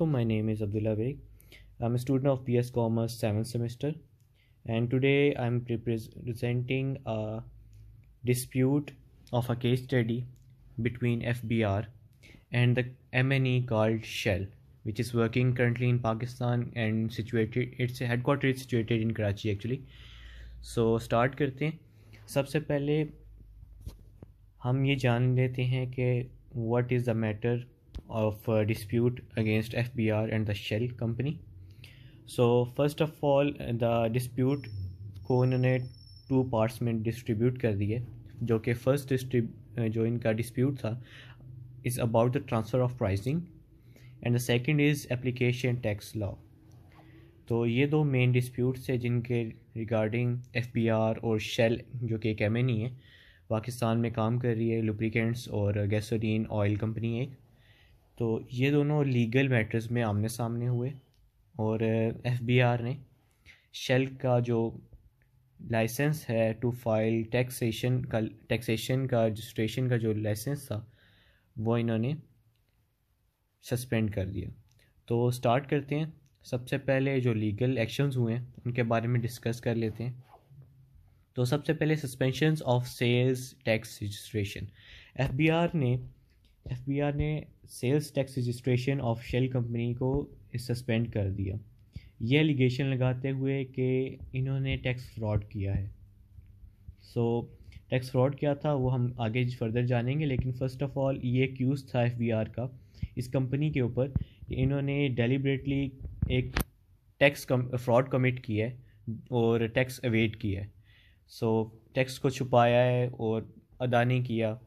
Assalamualaikum. My name is Abdullah Beg. I'm a student of BS Commerce 7th semester, and today I'm presenting a dispute of a case study between FBR and the MNE called Shell, which is working currently in Pakistan and situated its headquarters situated in Karachi actually. So start करते हैं. सबसे पहले हम ये जान लेते हैं कि what is the matter of uh, dispute against FBR and the Shell company. So first of all, the dispute coordinate two parts में distribute कर दिए, जो के first distrib जो uh, इनका dispute था, is about the transfer of pricing, and the second is application tax law. तो ये दो main disputes हैं जिनके regarding FBR और Shell जो के कैमेनी है, पाकिस्तान में काम कर रही है lubricants और gasoline oil company है. तो ये दोनों लीगल मैटर्स में आमने सामने हुए और एफ बी आर ने शेल का जो लाइसेंस है टू फाइल टैक्सेशन का टैक्सेशन का रजिस्ट्रेशन का जो लाइसेंस था वो इन्होंने सस्पेंड कर दिया तो स्टार्ट करते हैं सबसे पहले जो लीगल एक्शंस हुए हैं उनके बारे में डिस्कस कर लेते हैं तो सबसे पहले suspension of sales tax registration F ने एफ ने sales tax registration of Shell company को सस्पेंड कर दिया ये एलिगेशन लगाते हुए कि इन्होंने टैक्स फ्रॉड किया है सो टैक्स फ्रॉड क्या था वो हम आगे फर्दर जानेंगे लेकिन फ़र्स्ट ऑफ ऑल ये क्यूज़ था एफ का इस कंपनी के ऊपर कि इन्होंने डेलीबरेटली एक टैक्स फ्रॉड कमिट किया है और टैक्स अवेट किया है सो so, टैक्स को छुपाया है और अदा नहीं किया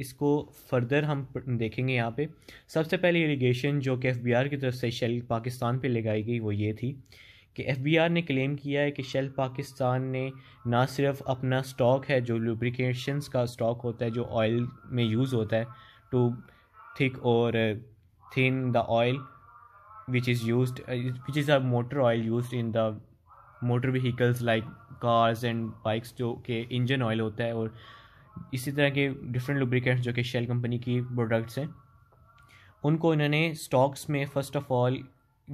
इसको फर्दर हम देखेंगे यहाँ पे सबसे पहले एलिगेशन जो कि एफ की तरफ से शेल पाकिस्तान पे लगाई गई वो ये थी कि एफ ने क्लेम किया है कि शेल पाकिस्तान ने ना सिर्फ अपना स्टॉक है जो लुब्रिकेशंस का स्टॉक होता है जो ऑयल में यूज़ होता है टू थिक और thin the oil which is use which is a motor oil use in the motor vehicles like cars and bikes जो के इंजन ऑयल होता है और इसी तरह के डिफरेंट लुब्रिकेट्स जो कि शेल कंपनी की प्रोडक्ट्स हैं उनको इन्होंने स्टॉक्स में फ़र्स्ट ऑफ ऑल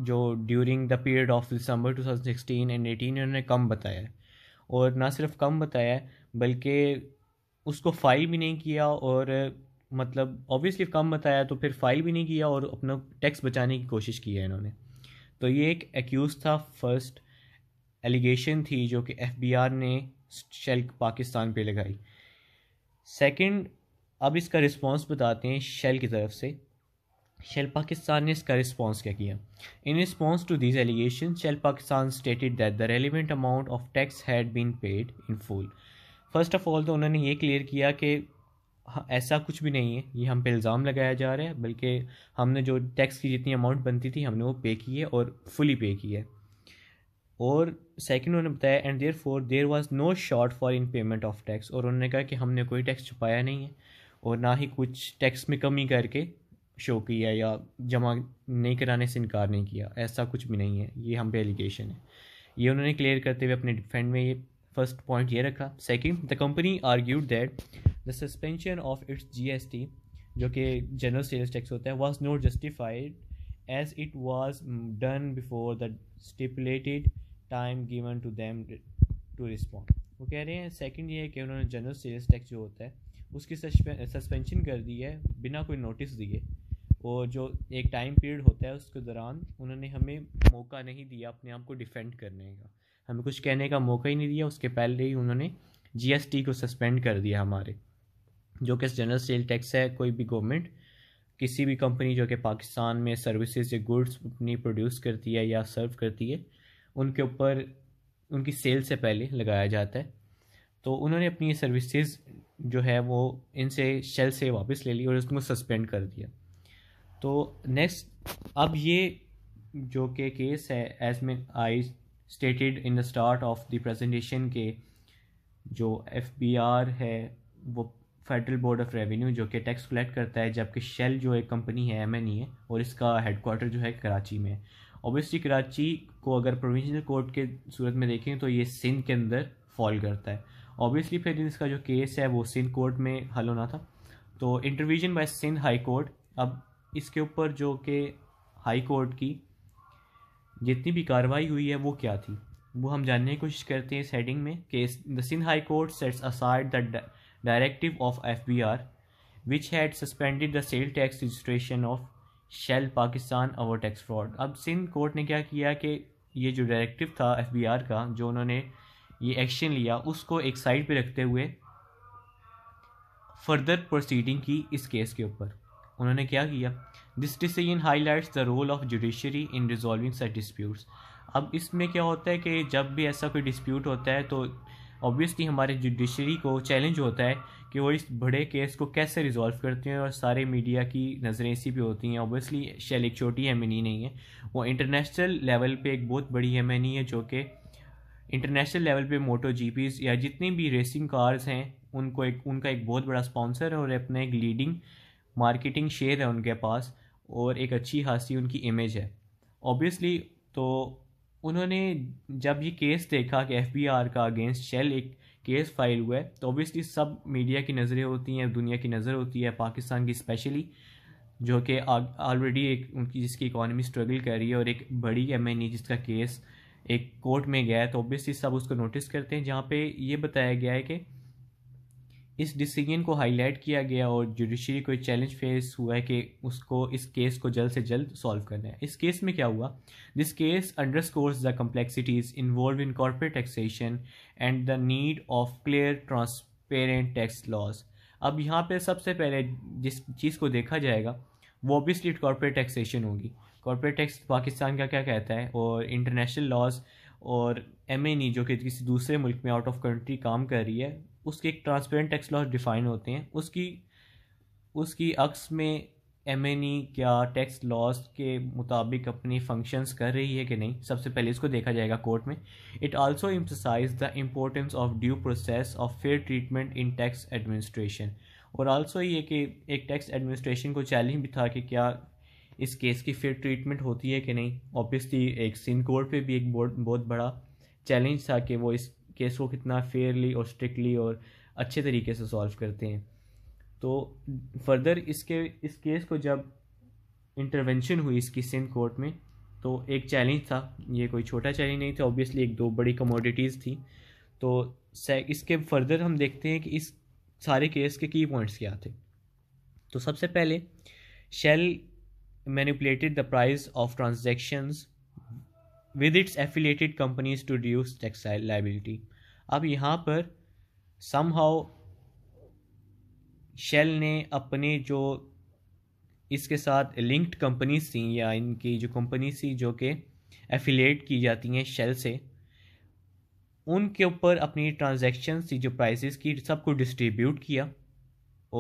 जो during the period of December 2016 and 18 इन्होंने कम बताया है और ना सिर्फ कम बताया बल्कि उसको फाइल भी नहीं किया और मतलब ऑब्वियसली कम बताया तो फिर फाइल भी नहीं किया और अपना टैक्स बचाने की कोशिश की है इन्होंने तो ये एक एक्यूज़ था फर्स्ट एलिगेशन थी जो कि एफ ने शेल पाकिस्तान पे लगाई सेकंड अब इसका रिस्पांस बताते हैं शेल की तरफ से शेल पाकिस्तान ने इसका रिस्पांस क्या किया in response to this allegation Shell Pakistan stated that the relevant amount of tax had been paid in full first of all तो उन्होंने ये क्लियर किया कि ऐसा कुछ भी नहीं है ये हम पे इल्ज़ाम लगाया जा रहा है बल्कि हमने जो टैक्स की जितनी अमाउंट बनती थी हमने वो पे की है और फुली पे की है और सेकेंड उन्होंने बताया and therefore there was no shortfall in payment of tax और उन्होंने कहा कि हमने कोई टैक्स छुपाया नहीं है और ना ही कुछ टैक्स में कमी करके शो किया या जमा नहीं कराने से इनकार नहीं किया ऐसा कुछ भी नहीं है ये हम पे एलिगेशन है ये उन्होंने क्लियर करते हुए अपने डिफेंड में ये फर्स्ट पॉइंट ये रखा second the company argued that the suspension of its G जो कि जनरल सेल्स टैक्स होता है was not justified as it was mm, done before the stipulated time given to them to respond वो कह रहे हैं सेकंड ये है कि उन्होंने जनरल सेल्स टैक्स जो होता है उसकी सस्पेंशन कर दी है बिना कोई नोटिस दिए और जो एक टाइम पीरियड होता है उसके दौरान उन्होंने हमें मौका नहीं दिया अपने आप को डिफेंड करने का हमें कुछ कहने का मौका ही नहीं दिया उसके पहले ही उन्होंने जीएसटी को सस्पेंड कर दिया हमारे जो कि जनरल सेल टैक्स है कोई भी गवर्नमेंट किसी भी कंपनी जो कि पाकिस्तान में सर्विसेज या गुड्स अपनी प्रोड्यूस करती है या सर्व करती है उनके ऊपर उनकी सेल से पहले लगाया जाता है तो उन्होंने अपनी ये सर्विसेज जो है वो इनसे शेल से वापस ले ली और उसको सस्पेंड कर दिया तो नेक्स्ट अब ये जो के केस है as may I stated in the start of the presentation के जो एफ है वो फेडरल बोर्ड ऑफ रेवेन्यू जो कि टैक्स कलेक्ट करता है जबकि शेल जो एक कंपनी है एम एन ई है और इसका हेडकोार्टर जो है कराची में है ओबियसली कराची को अगर प्रोविजनल कोर्ट के सूरत में देखें तो ये सिंध के अंदर फॉल करता है ऑब्वियसली फिर इसका जो केस है वो सिंध कोर्ट में हल होना था तो intervention by Sindh high court अब इसके ऊपर जो कि हाई कोर्ट की जितनी भी कार्रवाई हुई है वो क्या थी वो हम जानने की कोशिश करते हैं इस हेडिंग में कि the Sindh high court sets aside the directive of FBR which had suspended the sale tax registration of Shell Pakistan over tax fraud अब सिंध कोर्ट ने क्या किया कि ये जो डायरेक्टिव था एफ बी आर का जो उन्होंने ये एक्शन लिया उसको एक साइड पर रखते हुए फर्दर प्रोसीडिंग की इस केस के ऊपर उन्होंने क्या किया this decision highlights the role of judiciary in resolving such disputes अब इसमें क्या होता है कि जब भी ऐसा कोई डिस्प्यूट होता है तो ऑब्वियसली हमारे जुडिशरी को चैलेंज होता है कि वो इस बड़े केस को कैसे रिजॉल्व करते हैं और सारे मीडिया की नज़रें इसी पे होती हैं ऑब्वियसली शैल एक छोटी एम e नहीं है वो इंटरनेशनल लेवल पे एक बहुत बड़ी एम e है जो कि इंटरनेशनल लेवल पे मोटो जीपीज या जितनी भी रेसिंग कार्स हैं उनको एक उनका एक बहुत बड़ा स्पॉन्सर है और अपना एक लीडिंग मार्केटिंग शेयर है उनके पास और एक अच्छी खासी उनकी इमेज है ऑब्वियसली तो उन्होंने जब ये केस देखा कि एफ का अगेंस्ट शेल एक केस फाइल हुआ है तो ऑब्वियसली सब मीडिया की नज़रें होती हैं दुनिया की नज़र होती है पाकिस्तान की स्पेशली जो कि ऑलरेडी एक उनकी जिसकी इकॉनमी स्ट्रगल कर रही है और एक बड़ी एम एन e जिसका केस एक कोर्ट में गया है तो ऑब्वियसली सब उसको नोटिस करते हैं जहाँ पे ये बताया गया है कि इस डिसीजन को हाईलाइट किया गया और जुडिशरी को चैलेंज फेस हुआ है कि उसको इस केस को जल्द से जल्द सॉल्व करना है इस केस में क्या हुआ this case underscores the complexities involve in corporate taxation and the need of clear transparent tax laws अब यहाँ पे सबसे पहले जिस चीज़ को देखा जाएगा वो ऑब्वियसली कॉरपोरेट टैक्सेशन होगी कॉरपोरेट टैक्स पाकिस्तान का क्या कहता है और इंटरनेशनल लॉज और एम एन ई जो कि किसी दूसरे मुल्क में आउट ऑफ कंट्री काम कर रही है उसके एक ट्रांसपेरेंट टैक्स लॉस डिफाइन होते हैं उसकी उसकी अक्स में एम एन ई क्या टैक्स लॉस के मुताबिक अपनी फंक्शंस कर रही है कि नहीं सबसे पहले इसको देखा जाएगा कोर्ट में it also emphasize the importance of due process of fair treatment in tax administration और आल्सो ये कि एक टैक्स एडमिनिस्ट्रेशन को चैलेंज भी था कि क्या इस केस की फेयर ट्रीटमेंट होती है कि नहीं ऑब्वियसली एक सिंध कोर्ट पे भी एक बहुत बड़ा चैलेंज था कि वो इस केस को कितना फेयरली और स्ट्रिक्टली और अच्छे तरीके से सॉल्व करते हैं तो फर्दर इसके इस केस को जब इंटरवेंशन हुई इसकी सिंध कोर्ट में तो एक चैलेंज था ये कोई छोटा चैलेंज नहीं था ऑब्वियसली एक दो बड़ी कमोडिटीज़ थी तो इसके फर्दर हम देखते हैं कि इस सारे केस के की पॉइंट्स क्या थे तो सबसे पहले Shell manipulated the price of transactions with its affiliated companies to reduce textile liability अब यहाँ पर सम हाउ शेल ने अपने जो इसके साथ लिंक्ड कंपनीज थी या इनकी जो कंपनीज थी जो कि एफिलेट की जाती हैं शेल से उनके ऊपर अपनी ट्रांजेक्शन थी जो प्राइसेस की सबको डिस्ट्रीब्यूट किया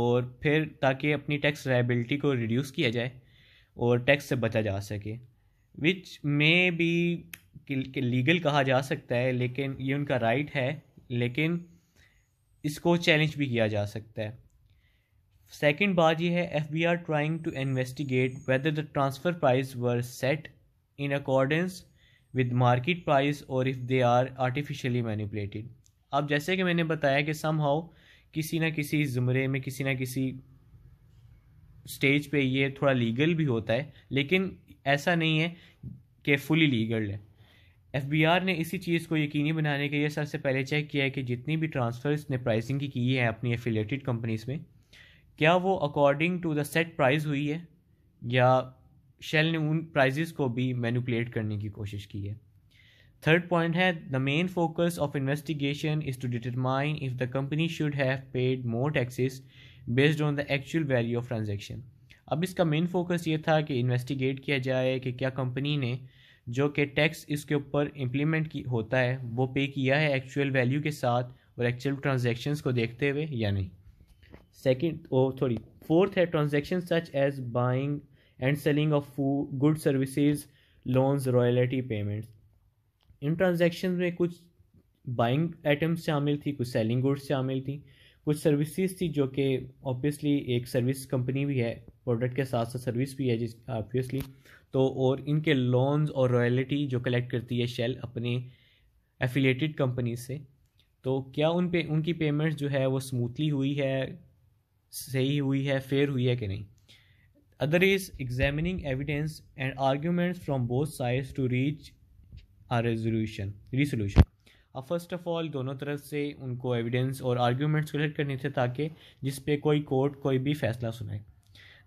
और फिर ताकि अपनी टैक्स लाइबिलिटी को रिड्यूस किया जाए और टैक्स से बचा जा सके विच मे बी लीगल कहा जा सकता है लेकिन ये उनका राइट है लेकिन इसको चैलेंज भी किया जा सकता है सेकेंड बात यह है F B R trying to investigate whether the transfer price were set in accordance with market price और if they are artificially manipulated अब जैसे कि मैंने बताया कि सम हाउ किसी ना किसी ज़ुमरे में किसी ना किसी स्टेज पे ये थोड़ा लीगल भी होता है लेकिन ऐसा नहीं है कि फुली लीगल है एफ ने इसी चीज़ को यकीनी बनाने के लिए सबसे पहले चेक किया है कि जितनी भी ट्रांसफ़र इसने प्राइसिंग की की है अपनी एफिलेटेड कंपनीज़ में क्या वो according to the set price हुई है या शेल ने उन प्राइजेस को भी मैनुपलेट करने की कोशिश की है थर्ड पॉइंट है the main focus of investigation is to determine if the company should have paid more taxes based on the actual value of transaction अब इसका मेन फोकस ये था कि इन्वेस्टिगेट किया जाए कि क्या कंपनी ने जो कि टैक्स इसके ऊपर इम्प्लीमेंट की होता है वो पे किया है एक्चुअल वैल्यू के साथ और एक्चुअल ट्रांजेक्शन को देखते हुए या नहीं सेकेंड ओ सॉरी फोर्थ है transaction such as buying and selling of फू good services loans royalty payments in transaction में कुछ बाइंग आइटम्स शामिल थी कुछ सेलिंग गुड्स शामिल थी कुछ सर्विसेज थी जो कि ऑब्वियसली एक सर्विस कंपनी भी है प्रोडक्ट के साथ साथ सर्विस भी है जिस ऑब्वियसली तो और इनके लोन्स और रॉयल्टी जो कलेक्ट करती है शेल अपने एफिलेटेड कंपनी से तो क्या उन पे उनकी पेमेंट्स जो है वो स्मूथली हुई है सही हुई है फेयर हुई है कि नहीं other is examining evidence and arguments from both sides to reach a resolution resolution अब फर्स्ट ऑफ ऑल दोनों तरफ से उनको एविडेंस और आर्ग्यूमेंट्स कलेक्ट करने थे ताकि जिस पे कोई कोर्ट कोई भी फैसला सुनाए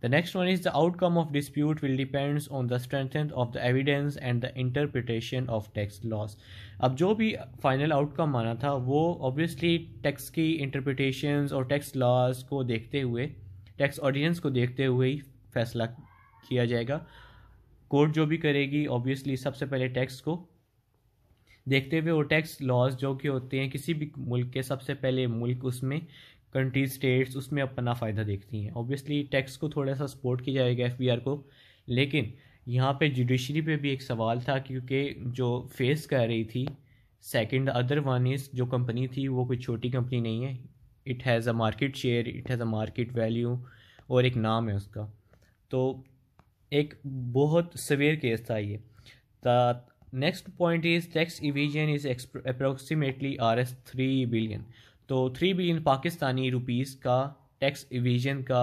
the next one is the outcome of dispute will depends on the strength of the evidence and the interpretation of tax laws अब जो भी फाइनल आउटकम आना था वो ऑब्वियसली टैक्स की इंटरप्रिटेशन और टैक्स लॉस को देखते हुए टैक्स ऑर्डिनेंस को देखते हुए ही फैसला किया जाएगा कोर्ट जो भी करेगी ऑब्वियसली सबसे पहले टैक्स को देखते हुए वो टैक्स लॉज जो कि होते हैं किसी भी मुल्क के सबसे पहले मुल्क उसमें कंट्रीज स्टेट्स उसमें अपना फ़ायदा देखती हैं ऑब्वियसली टैक्स को थोड़ा सा सपोर्ट किया जाएगा एफ को लेकिन यहाँ पे जुडिशरी पे भी एक सवाल था क्योंकि जो फेस कर रही थी सेकंड अदर वन इज़ जो कंपनी थी वो कोई छोटी कंपनी नहीं है it has a market share it has a market value और एक नाम है उसका तो एक बहुत सवेर केस था ये next point is tax evasion is approximately R S three billion तो थ्री बिलियन पाकिस्तानी रुपीज़ का टैक्स इविजन का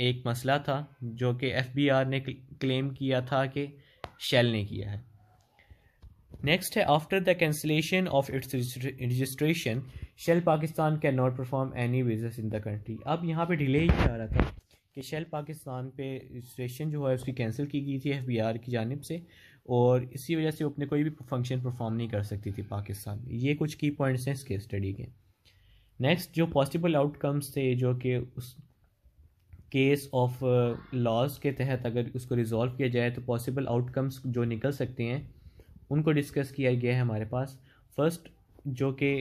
एक मसला था जो कि एफ बी आर ने क्लेम किया था कि शेल ने किया है नेक्स्ट है after the cancellation of its registration Shell Pakistan can not perform any business in the country अब यहाँ पे डिले ही आ रहा था कि शेल पाकिस्तान पे रजिस्ट्रेशन जो है उसकी कैंसिल की गई थी एफ बी आर की जानब से और इसी वजह से वो अपने कोई भी फंक्शन परफॉर्म नहीं कर सकती थी पाकिस्तान में ये कुछ की पॉइंट्स हैं इसके स्टडी के नेक्स्ट जो पॉसिबल आउटकम्स थे जो कि उस केस ऑफ लॉज के तहत अगर उसको रिजॉल्व किया जाए तो पॉसिबल आउटकम्स जो निकल सकते हैं उनको डिस्कस किया गया है हमारे पास फर्स्ट जो कि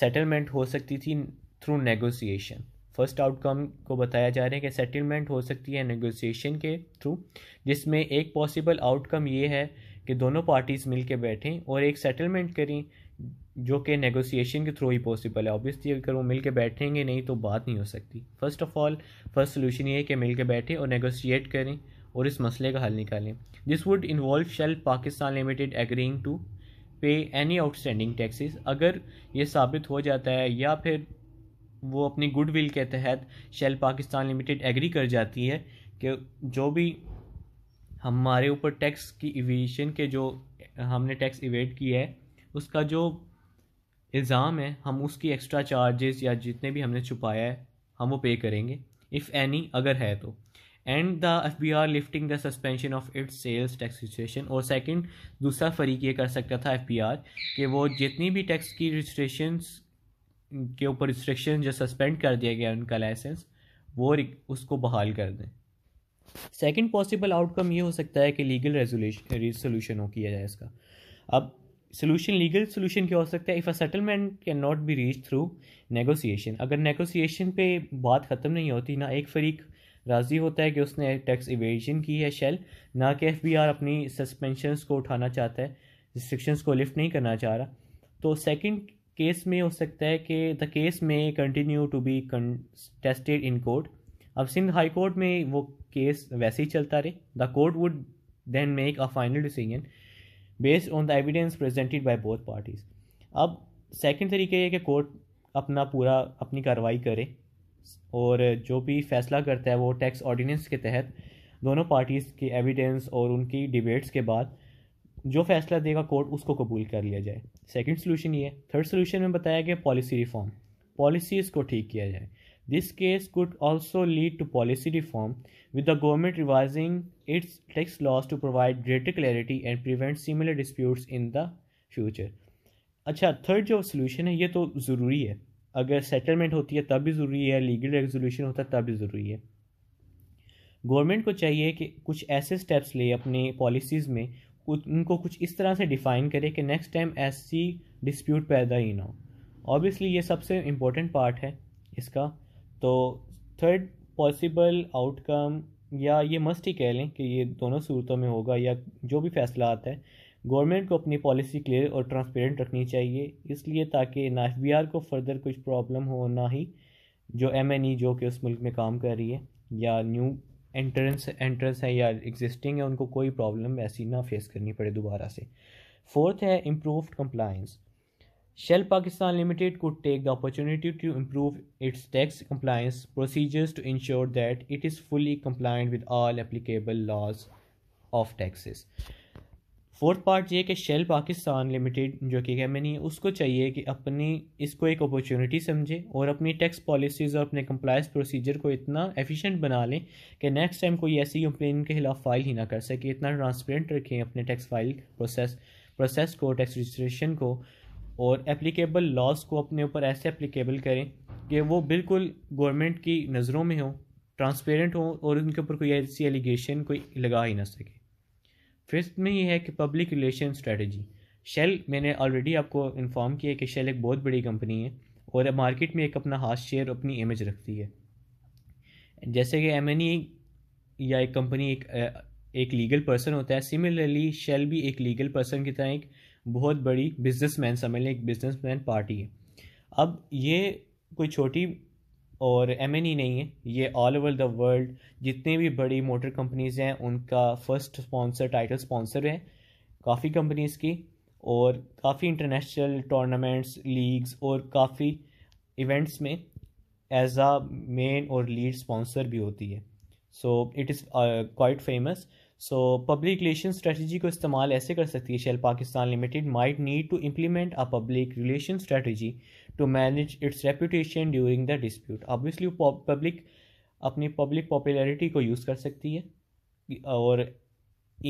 सेटलमेंट हो सकती थी थ्रू नेगोशिएशन फर्स्ट आउटकम को बताया जा रहा है कि सेटलमेंट हो सकती है नेगोशिएशन के थ्रू जिसमें एक पॉसिबल आउटकम ये है कि दोनों पार्टीज़ मिल के बैठें और एक सेटलमेंट करें जो कि नेगोशिएशन के थ्रू ही पॉसिबल है ऑब्वियसली अगर वो मिल के बैठेंगे नहीं तो बात नहीं हो सकती first of all first solution ये है कि मिल के बैठें और नेगोशिएट करें और इस मसले का हल निकालें this would involve Shell Pakistan limited agreeing to pay any outstanding taxes अगर ये साबित हो जाता है या फिर वो अपनी गुडविल के तहत शेल पाकिस्तान लिमिटेड एग्री कर जाती है कि जो भी हमारे ऊपर टैक्स की इवेशन के जो हमने टैक्स इवेट किया है उसका जो इल्ज़ाम है हम उसकी एक्स्ट्रा चार्जेस या जितने भी हमने छुपाया है हम वो पे करेंगे इफ़ एनी अगर है तो and the F B R lifting the suspension of its sales tax registration और सेकेंड दूसरा फरीक ये कर सकता था एफ बी आर कि वो जितनी भी टैक्स की रजिस्ट्रेशन के ऊपर रिस्ट्रिक्शन जो सस्पेंड कर दिया गया उनका लाइसेंस वो उसको बहाल कर दें सेकंड पॉसिबल आउटकम ये हो सकता है कि लीगल रेजोल्यूशन सोल्यूशन हो किया जाए इसका अब सोल्यूशन लीगल सोल्यूशन क्या हो सकता है if a settlement can not be reach through negotiation अगर नेगोसिएशन पे बात ख़त्म नहीं होती ना एक फरीक राज़ी होता है कि उसने टैक्स इवेजन की है शेल ना कि एफ अपनी सस्पेंशन को उठाना चाहता है रिस्ट्रिक्शंस को लिफ्ट नहीं करना चाह रहा तो सेकंड केस में हो सकता है कि the case may continue to be contested in court अब सिंध हाई कोर्ट में वो केस वैसे ही चलता रहे the court would then make a final decision based on the evidence presented by both parties अब सेकंड तरीके ये कि कोर्ट अपना पूरा अपनी कार्रवाई करे और जो भी फैसला करता है वो टैक्स ऑर्डिनेंस के तहत दोनों पार्टीज़ के एविडेंस और उनकी डिबेट्स के बाद जो फैसला देगा कोर्ट उसको कबूल कर लिया जाए सेकंड सोल्यूशन ये थर्ड सोल्यूशन में बताया गया पॉलिसी रिफॉर्म पॉलिसीज़ को ठीक किया जाए this case could also lead to policy reform with the government revising its tax laws to provide greater clarity and prevent similar disputes in the future अच्छा third जो solution है ये तो ज़रूरी है अगर सेटलमेंट होती है तब भी ज़रूरी है लीगल रेजोल्यूशन होता है तब भी ज़रूरी है गवर्नमेंट को चाहिए कि कुछ ऐसे स्टेप्स ले अपने पॉलिसीज़ में उनको कुछ इस तरह से डिफ़ाइन करें कि नेक्स्ट टाइम ऐसी डिस्प्यूट पैदा ही ना हो ऑब्वियसली ये सबसे इम्पोर्टेंट पार्ट है इसका तो थर्ड पॉसिबल आउटकम या ये मस्ट ही कह लें कि ये दोनों सूरतों में होगा या जो भी फैसला आता है गवर्नमेंट को अपनी पॉलिसी क्लियर और ट्रांसपेरेंट रखनी चाहिए इसलिए ताकि ना एफ बी आर को फर्दर कुछ प्रॉब्लम हो ना ही जो एम एन ई जो कि उस मुल्क में काम कर रही है या न्यू एंट्रेंस एंट्रेंस है या एग्जिस्टिंग है उनको कोई प्रॉब्लम ऐसी ना फेस करनी पड़े दोबारा से फोर्थ है improve compliance Shell Pakistan limited को take the opportunity to improve its tax compliance procedures to ensure that it is fully compliant with all applicable laws of taxes fourth part ये कि शेल पाकिस्तान लिमिटेड जो कि कैमनी है उसको चाहिए कि अपनी इसको एक अपॉर्चुनिटी समझे और अपनी टैक्स पॉलिसीज़ और अपने कंप्लाइंस प्रोसीजर को इतना एफिशिएंट बना लें कि नेक्स्ट टाइम कोई ऐसी कंप्लेन के खिलाफ फाइल ही ना कर सके इतना ट्रांसपेरेंट रखें अपने टैक्स फाइल प्रोसेस प्रोसेस को टैक्स रजिस्ट्रेशन को और एप्लीकेबल लॉज को अपने ऊपर ऐसे एप्लीकेबल करें कि वो बिल्कुल गवर्नमेंट की नज़रों में हो ट्रांसपेरेंट हो और उनके ऊपर कोई ऐसी एलिगेशन कोई लगा ही ना सके फिफ्थ में ही है कि पब्लिक रिलेशन स्ट्रेटजी शेल मैंने ऑलरेडी आपको इन्फॉर्म किया कि शेल एक बहुत बड़ी कंपनी है और मार्केट में एक अपना हाथ शेयर अपनी इमेज रखती है जैसे कि एम e या एक कंपनी एक एक लीगल पर्सन होता है सिमिलरली शेल भी एक लीगल पर्सन की तरह एक बहुत बड़ी बिजनेसमैन समझ लें एक बिजनेसमैन पार्टी है अब ये कोई छोटी और एम एन ई नहीं है ये ऑल ओवर द वर्ल्ड जितनी भी बड़ी मोटर कंपनीज़ हैं उनका फर्स्ट स्पॉन्सर टाइटल स्पॉन्सर है काफ़ी कंपनीज़ की और काफ़ी इंटरनेशनल टूर्नामेंट्स लीग्स और काफ़ी इवेंट्स में एज अ मेन और लीड स्पॉन्सर भी होती है so it is quite famous so public relation strategy को इस्तेमाल ऐसे कर सकती है Shell Pakistan limited might need to implement a public relation strategy to manage its reputation during the dispute obviously public अपनी पब्लिक पॉपुलैरिटी को यूज़ कर सकती है और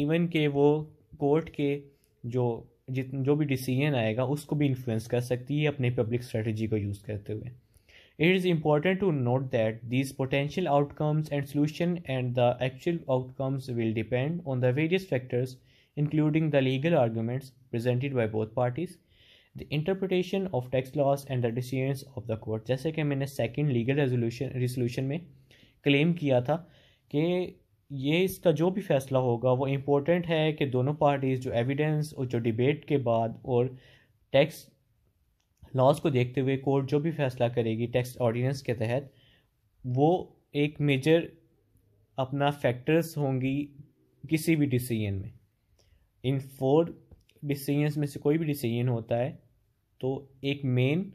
इवन के वो कोर्ट के जो जित जो भी डिसीजन आएगा उसको भी इन्फ्लुएंस कर सकती है अपने पब्लिक स्ट्रेटजी को यूज़ करते हुए It is important to note that these potential outcomes and solution and the actual outcomes will depend on the various factors including the legal arguments presented by both parties, the interpretation of tax laws and the decisions of the court जैसे कि मैंने second legal resolution resolution में claim किया था कि ये इसका जो भी फैसला होगा वो important है कि दोनों parties जो evidence और जो debate के बाद और tax लॉज को देखते हुए कोर्ट जो भी फैसला करेगी टैक्स ऑर्डिनेंस के तहत वो एक मेजर अपना फैक्टर्स होंगी किसी भी डिसीजन में इन फोर डिसीजंस में से कोई भी डिसीजन होता है तो एक मेन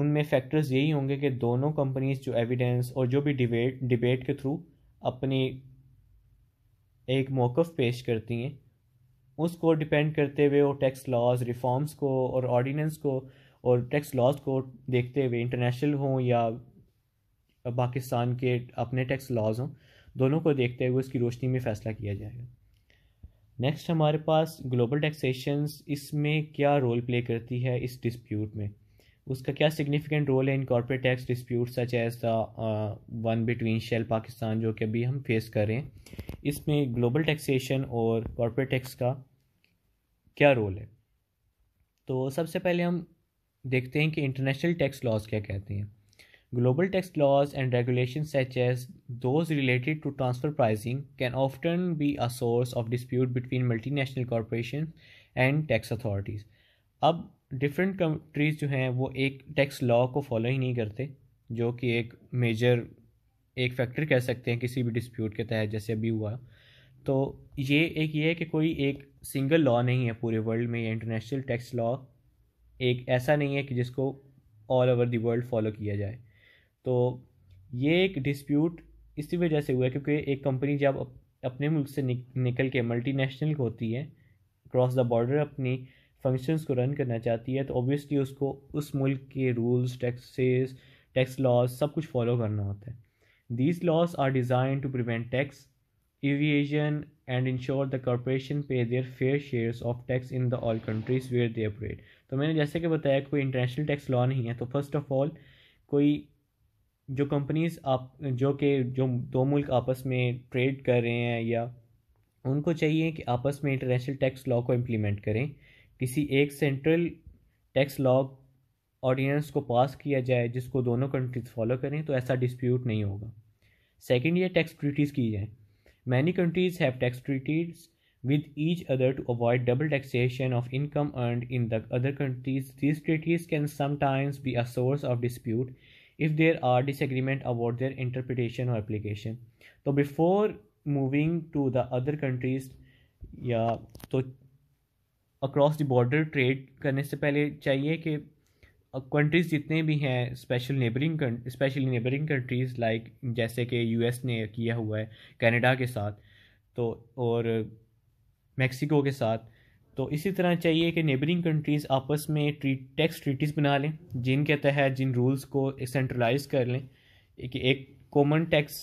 उनमें फैक्टर्स यही होंगे कि दोनों कंपनीज जो एविडेंस और जो भी डिबेट डिबेट के थ्रू अपनी एक मौक़ पेश करती हैं उसको डिपेंड करते हुए वो टैक्स लॉज रिफॉर्म्स को और ऑर्डीनेंस को और टैक्स लॉज को देखते हुए इंटरनेशनल हों या पाकिस्तान के अपने टैक्स लॉज हों दोनों को देखते हुए उसकी रोशनी में फ़ैसला किया जाएगा नेक्स्ट हमारे पास ग्लोबल टैक्सेशन इसमें क्या रोल प्ले करती है इस डिस्प्यूट में उसका क्या सिग्निफिकेंट रोल है in corporate tax dispute such as the one between Shell Pakistan जो कि अभी हम फेस कर रहे हैं इसमें ग्लोबल टैक्सेशन और कॉर्पोरेट टैक्स का क्या रोल है तो सबसे पहले हम देखते हैं कि इंटरनेशनल टैक्स लॉज क्या कहते हैं global tax laws and regulation such as those related to transfer pricing can often be a source of dispute between multinational corporation and tax authorities अब डिफरेंट कंट्रीज जो हैं वो एक tax law को follow ही नहीं करते जो कि एक मेजर एक फैक्टर कह सकते हैं किसी भी डिस्प्यूट के तहत जैसे अभी हुआ तो ये एक ये है कि कोई एक सिंगल लॉ नहीं है पूरे वर्ल्ड में या इंटरनेशनल टैक्स लॉ एक ऐसा नहीं है कि जिसको all over the world follow किया जाए तो ये एक डिस्प्यूट इसी वजह से हुआ है क्योंकि एक कंपनी जब अपने मुल्क से निकल के मल्टीनेशनल होती है क्रॉस द बॉर्डर अपनी फंक्शंस को रन करना चाहती है तो ऑब्वियसली उसको उस मुल्क के रूल्स टैक्सेस टैक्स लॉज सब कुछ फॉलो करना होता है these laws are design to prevent tax aviation and ensure the corporation pay their fair shares of tax in the all countries where they operate तो मैंने जैसे कि बताया कोई इंटरनेशनल टैक्स लॉ नहीं है तो फर्स्ट ऑफ ऑल कोई जो कंपनीज आप जो कि जो दो मुल्क आपस में ट्रेड कर रहे हैं या उनको चाहिए कि आपस में इंटरनेशनल टैक्स लॉ को इम्प्लीमेंट करें किसी एक सेंट्रल टैक्स लॉ ऑर्डिनेंस को पास किया जाए जिसको दोनों कंट्रीज फॉलो करें तो ऐसा डिस्प्यूट नहीं होगा सेकेंड ये टैक्स ट्रीटीज़ की जाएँ Many countries have tax treaties with each other to avoid double taxation of income earned in the other countries. These treaties can sometimes be a source of dispute if there are disagreement about their interpretation or application. So before moving to the other countries, yeah, तो across the border trade करने से पहले चाहिए कि countries जितने भी हैं special neighbouring specially neighbouring countries like जैसे कि यूएस ने किया हुआ है कनाडा के साथ तो और मेक्सिको के साथ तो इसी तरह चाहिए कि नेबरिंग कंट्रीज़ आपस में ट्री टैक्स ट्रीटीज़ बना लें जिनके तहत जिन रूल्स को सेंट्रलाइज कर लें कि एक कॉमन टैक्स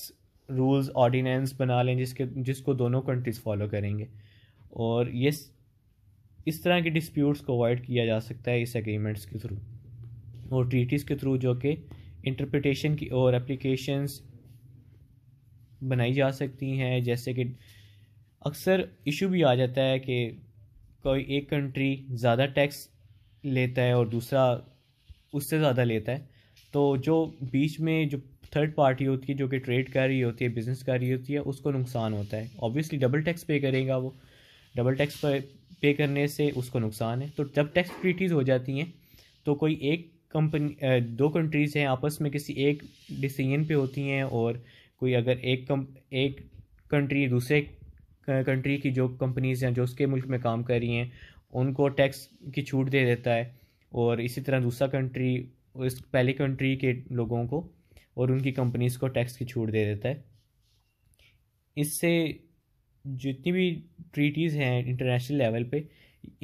रूल्स ऑर्डिनेंस बना लें जिसके जिसको दोनों कंट्रीज़ फॉलो करेंगे और ये इस तरह के डिस्प्यूट्स को अवॉइड किया जा सकता है इस एग्रीमेंट्स के थ्रू और ट्रीटीज़ के थ्रू जो कि इंटरप्रटेशन की और एप्लीकेशंस बनाई जा सकती हैं जैसे कि अक्सर इशू भी आ जाता है कि कोई एक कंट्री ज़्यादा टैक्स लेता है और दूसरा उससे ज़्यादा लेता है तो जो बीच में जो थर्ड पार्टी होती है जो कि ट्रेड कर रही होती है बिज़नेस कर रही होती है उसको नुकसान होता है ऑब्वियसली डबल टैक्स पे करेगा वो डबल टैक्स पे करने से उसको नुकसान है तो जब टैक्स ट्रीटीज़ हो जाती हैं तो कोई एक कंपनी दो कंट्रीज़ हैं आपस में किसी एक डिसीजन पे होती हैं और कोई अगर एक कम एक कंट्री दूसरे कंट्री की जो कंपनीज़ हैं जो उसके मुल्क में काम कर रही हैं उनको टैक्स की छूट दे देता है और इसी तरह दूसरा कंट्री उस पहली कंट्री के लोगों को और उनकी कंपनीज़ को टैक्स की छूट दे देता है इससे जितनी भी ट्रीटीज़ हैं इंटरनेशनल लेवल पे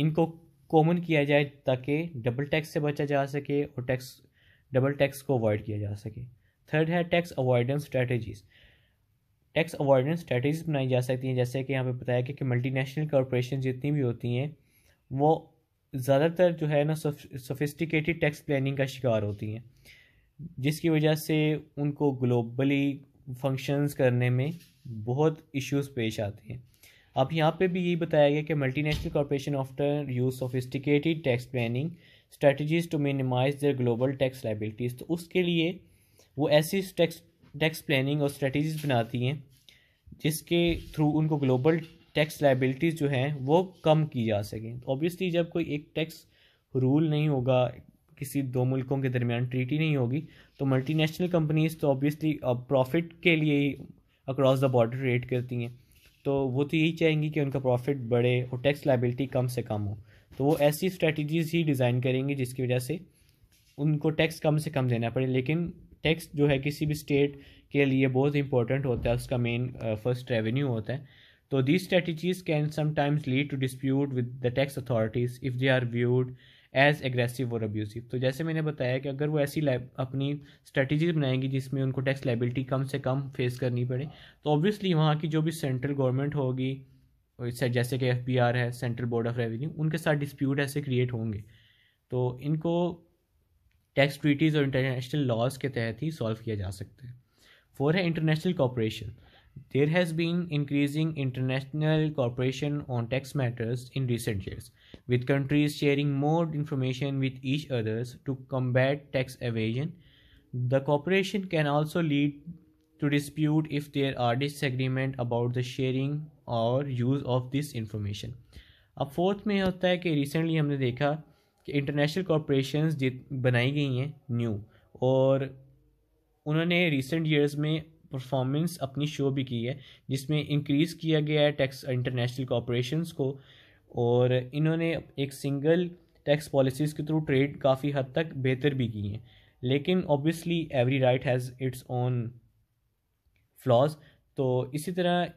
इनको कॉमन किया जाए ताकि डबल टैक्स से बचा जा सके और टैक्स डबल टैक्स को अवॉइड किया जा सके थर्ड है tax avoidance strategies tax avoidance strategies बनाई जा सकती हैं जैसे कि यहाँ पे बताया गया कि मल्टीनेशनल कॉरपोरेशन जितनी भी होती हैं वो ज़्यादातर जो है ना सोफिस्टिकेटेड टैक्स प्लानिंग का शिकार होती हैं जिसकी वजह से उनको ग्लोबली फंक्शंस करने में बहुत इश्यूज पेश आते हैं अब यहाँ पे भी यही बताया गया कि multinational corporation after use sophisticated tax planning strategies to minimize their global tax liabilities तो उसके लिए वो ऐसी टैक्स टैक्स प्लानिंग और स्ट्रेटजीज बनाती हैं जिसके थ्रू उनको ग्लोबल टैक्स लाइबिलिटीज़ जो हैं वो कम की जा सकें ऑब्वियसली जब कोई एक टैक्स रूल नहीं होगा किसी दो मुल्कों के दरमियान ट्रीटी नहीं होगी तो मल्टीनेशनल कंपनीज़ तो ऑब्वियसली प्रॉफिट के लिए ही अक्रॉस द बॉर्डर रेट करती हैं तो वो तो यही चाहेंगी कि उनका प्रॉफिट बढ़े और टैक्स लाइबिलिटी कम से कम हो तो वो ऐसी स्ट्रेटजीज ही डिज़ाइन करेंगे जिसकी वजह से उनको टैक्स कम से कम देना पड़े लेकिन टैक्स जो है किसी भी स्टेट के लिए बहुत इंपॉर्टेंट होता है उसका मेन फर्स्ट रेवेन्यू होता है तो these strategies can sometimes lead to dispute with the tax authorities if they are viewed as aggressive और अब्यूसिव तो जैसे मैंने बताया कि अगर वो ऐसी अपनी स्ट्रेटजीज बनाएंगी जिसमें उनको टैक्स लाइबिलिटी कम से कम फेस करनी पड़े तो ऑब्वियसली वहाँ की जो भी सेंट्रल गवर्नमेंट होगी जैसे कि एफ है सेंट्रल बोर्ड ऑफ रेवेन्यू उनके साथ डिस्प्यूट ऐसे क्रिएट होंगे तो इनको टैक्स ट्रीटीज़ और इंटरनेशनल लॉज के तहत ही सॉल्व किया जा सकता है फोर है international cooperation There has been increasing international cooperation on tax matters in recent years, with countries sharing more information with each other to combat tax evasion. The cooperation can also lead to dispute if there are disagreement about the sharing or use of this information. A fourth में होता है कि recently हमने देखा कि corporations corporation बनाई गई हैं न्यू और उन्होंने years ईयर्स में परफॉर्मेंस अपनी शो भी की है जिसमें इंक्रीज़ किया गया है टैक्स इंटरनेशनल कॉपरेशन को और इन्होंने एक सिंगल टैक्स पॉलिसीज़ के थ्रू ट्रेड काफ़ी हद तक बेहतर भी की हैं लेकिन obviously every right has its own flaws तो इसी तरह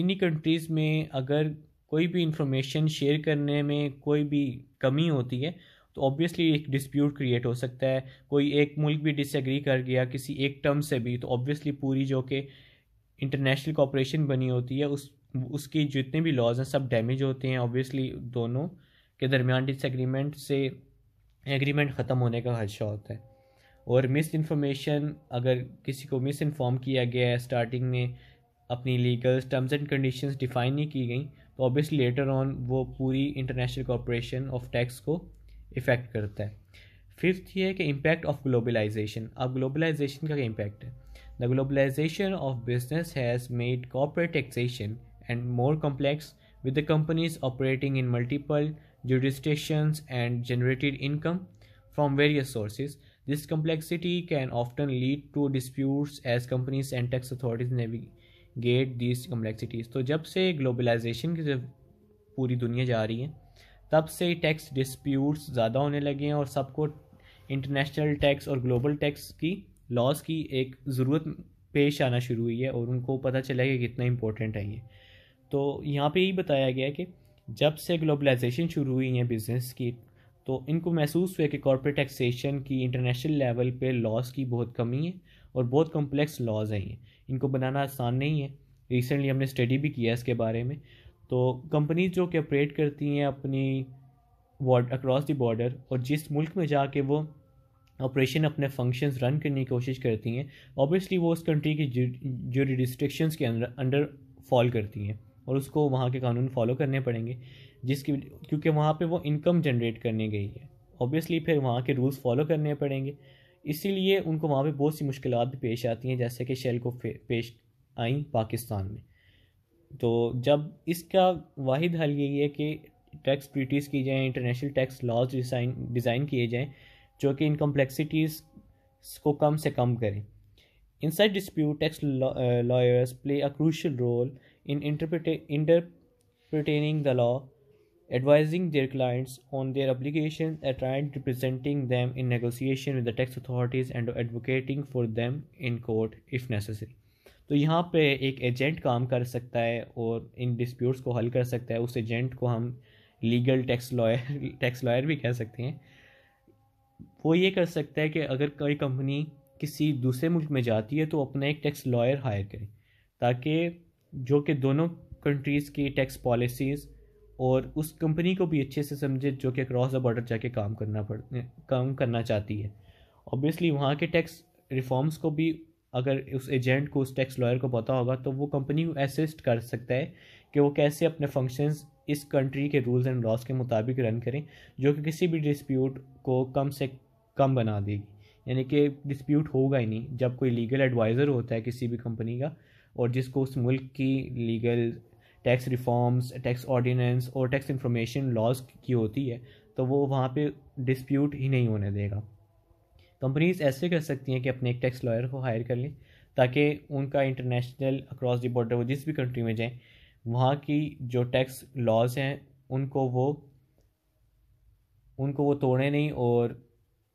इन्हीं कंट्रीज़ में अगर कोई भी इंफॉर्मेशन शेयर करने में कोई भी कमी होती है तो ऑब्वियसली एक डिस्प्यूट क्रिएट हो सकता है कोई एक मुल्क भी डिसएग्री कर गया किसी एक टर्म से भी तो ऑब्वियसली पूरी जो कि इंटरनेशनल कॉपरेशन बनी होती है उस उसकी जितने भी लॉज हैं सब डैमेज होते हैं ऑब्वियसली दोनों के दरमियान डिसएग्रीमेंट से एग्रीमेंट ख़त्म होने का खदशा होता है और मिस इन्फॉर्मेशन अगर किसी को मिस इन्फॉर्म किया गया है स्टार्टिंग में अपनी legals terms and conditions define नहीं की गई तो ऑब्वियसली लेटर ऑन वो पूरी इंटरनेशनल कॉपरेशन ऑफ टैक्स को इफेक्ट करता है फिफ्थ ये है कि इम्पैक्ट ऑफ ग्लोबलाइजेशन अब ग्लोबलाइजेशन का क्या इम्पैक्ट है the globalization of business has made corporate taxation and more complex with the companies operating in multiple jurisdictions and generated income from various sources this complexity can often lead to disputes as companies and tax authorities get this complexities तो जब से globalisation की जब पूरी दुनिया जा रही है तब से टैक्स डिस्प्यूट्स ज़्यादा होने लगे हैं और सबको इंटरनेशनल टैक्स और ग्लोबल टैक्स की लॉज की एक ज़रूरत पेश आना शुरू हुई है और उनको पता चला कि कितना इम्पोर्टेंट है ये तो यहाँ पे यही बताया गया कि जब से ग्लोबलाइजेशन शुरू हुई है बिज़नेस की तो इनको महसूस हुआ कि कॉरपोरेट टैक्सेशन की इंटरनेशनल लेवल पे लॉज की बहुत कमी है और बहुत कॉम्प्लेक्स लॉज हैं ये इनको बनाना आसान नहीं है रिसेंटली हमने स्टडी भी किया है इसके बारे में तो कंपनीज जो कि ऑपरेट करती हैं अपनी अक्रॉस द बॉर्डर और जिस मुल्क में जाके वो ऑपरेशन अपने फंक्शन रन करने की कोशिश करती हैं ऑब्वियसली वो उस कंट्री की जो रिस्ट्रिक्शंस के अंडर फॉल करती हैं और उसको वहाँ के कानून फॉलो करने पड़ेंगे जिसकी क्योंकि वहाँ पे वो इनकम जनरेट करने गई है ऑब्वियसली फिर वहाँ के रूल्स फॉलो करने पड़ेंगे इसीलिए उनको वहाँ पे बहुत सी मुश्किल भी पेश आती हैं जैसे कि शेल को पेश आई पाकिस्तान में तो जब इसका वाद हल यही है कि टैक्स ट्रीटीज़ की जाएँ इंटरनेशनल टैक्स लॉज डिज़ाइन किए जाएँ जो कि इन को कम से कम करें in such dispute tax lawyers play a crucial role in interpreting the law advising their clients on their application at representing them in negotiation with tax authorities and advocating for them in court if necessary तो यहाँ पे एक agent काम कर सकता है और इन disputes को हल कर सकता है उस एजेंट को हम legal tax lawyer tax lawyer भी कह सकते हैं वो ये कर सकता है कि अगर कोई कंपनी किसी दूसरे मुल्क में जाती है तो अपना एक टैक्स लॉयर हायर करें ताकि जो कि दोनों कंट्रीज़ की टैक्स पॉलिसीज़ और उस कंपनी को भी अच्छे से समझे जो कि क्रॉस द बॉर्डर जाके काम करना पड़ काम करना चाहती है ऑब्वियसली वहाँ के टैक्स रिफॉर्म्स को भी अगर उस एजेंट को उस टैक्स लॉयर को पता होगा तो वो कंपनी को असिस्ट कर सकता है कि वो कैसे अपने फंक्शंस इस कंट्री के रूल्स एंड लॉज के मुताबिक रन करें जो कि किसी भी डिस्प्यूट को कम से कम बना देगी यानी कि डिस्प्यूट होगा ही नहीं जब कोई लीगल एडवाइज़र होता है किसी भी कंपनी का और जिसको उस मुल्क की legal tax reforms tax ordinance और टैक्स इंफॉर्मेशन लॉज की होती है तो वो वहाँ पे डिस्प्यूट ही नहीं होने देगा कंपनीज ऐसे कर सकती हैं कि अपने एक टैक्स लॉयर को हायर कर लें ताकि उनका इंटरनेशनल अक्रॉस द बॉर्डर वो जिस भी कंट्री में जाएँ वहाँ की जो टैक्स लॉज हैं उनको वो उनको वो तोड़े नहीं और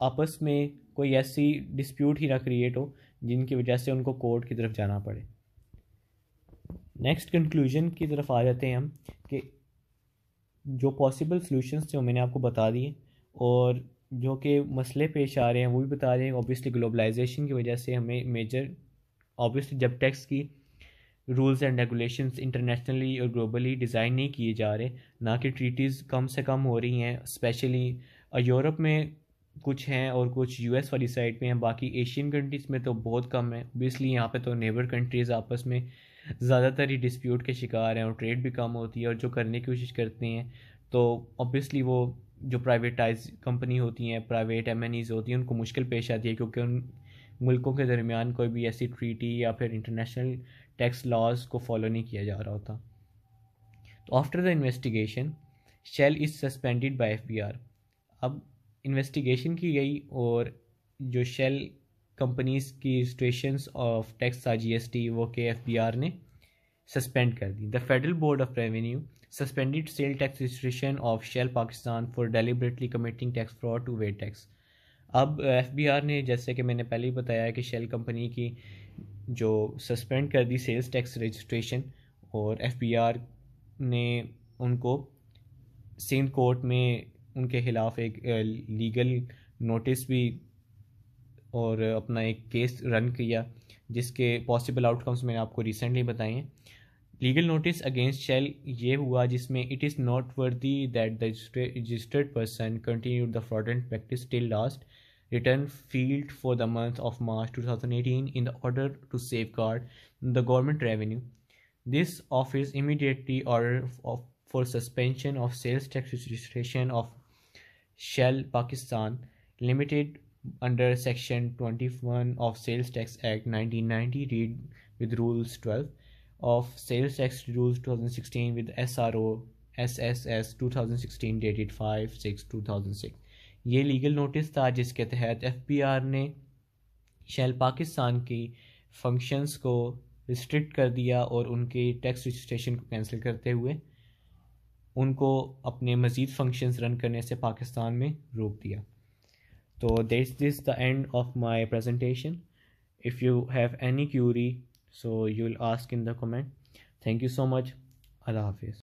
आपस में कोई ऐसी डिस्प्यूट ही ना क्रिएट हो जिनकी वजह से उनको कोर्ट की तरफ जाना पड़े नेक्स्ट कंक्लूजन की तरफ आ जाते हैं हम कि जो पॉसिबल सॉल्यूशंस थे वो मैंने आपको बता दिए और जो कि मसले पेश आ रहे हैं वो भी बता रहे हैं ऑब्वियसली ग्लोबलाइजेशन की वजह से हमें मेजर ऑब्वियसली जब टैक्स की रूल्स एंड रेगुलेशंस इंटरनेशनली और ग्लोबली डिज़ाइन नहीं किए जा रहे ना कि ट्रीटीज़ कम से कम हो रही हैं स्पेशली यूरोप में कुछ हैं और कुछ यूएस वाली साइड में हैं बाकी एशियन कंट्रीज़ में तो बहुत कम है ओबियसली यहाँ पे तो नेबर कंट्रीज़ आपस में ज़्यादातर ही डिस्प्यूट के शिकार हैं और ट्रेड भी कम होती है और जो करने की कोशिश करते हैं तो ऑब्वियसली वो जो प्राइवेटाइज कंपनी होती हैं प्राइवेट एम होती हैं उनको मुश्किल पेश आती है क्योंकि उन मुल्कों के दरमियान कोई भी ऐसी ट्रीटी या फिर इंटरनेशनल टैक्स लॉज को फॉलो नहीं किया जा रहा होता तो after the investigation shell is suspended by FBR अब इन्वेस्टिगेशन की गई और जो शेल कंपनीज की स्टेशंस ऑफ टैक्स था जी वो के एफ ने सस्पेंड कर दी the federal board of revenue suspended sale tax registration of Shell Pakistan for deliberately committing tax fraud to way tax. अब एफ बी आर ने जैसे कि मैंने पहले ही बताया कि शेल कंपनी की जो सस्पेंड कर दी सेल्स टैक्स रजिस्ट्रेशन और एफ बी आर ने उनको सिंध कोर्ट में उनके खिलाफ एक लीगल नोटिस भी और अपना एक केस रन किया जिसके पॉसिबल आउटकम्स मैंने आपको रिसेंटली बताए हैं लीगल नोटिस अगेंस्ट शेल ये हुआ जिसमें it is not worthy that the registered person continue the fraud and practice till last return filed for the month of March two thousand eighteen in the order to safeguard the government revenue this office immediately order for suspension of sales tax registration of shell Pakistan limited under section twenty one of sales tax act nineteen ninety read with rules twelve of Sales Tax Rules 2016 with SRO SSS 2016 dated 5 6 2006 ये legal notice था जिसके तहत FPR ने शैल पाकिस्तान की functions को restrict कर दिया और उनके टैक्स रजिस्ट्रेशन को कैंसिल करते हुए उनको अपने मज़ीद फंक्शंस रन करने से पाकिस्तान में रोक दिया तो this this the end of my presentation if you have any query so you will ask in the comment thank you so much allah hafiz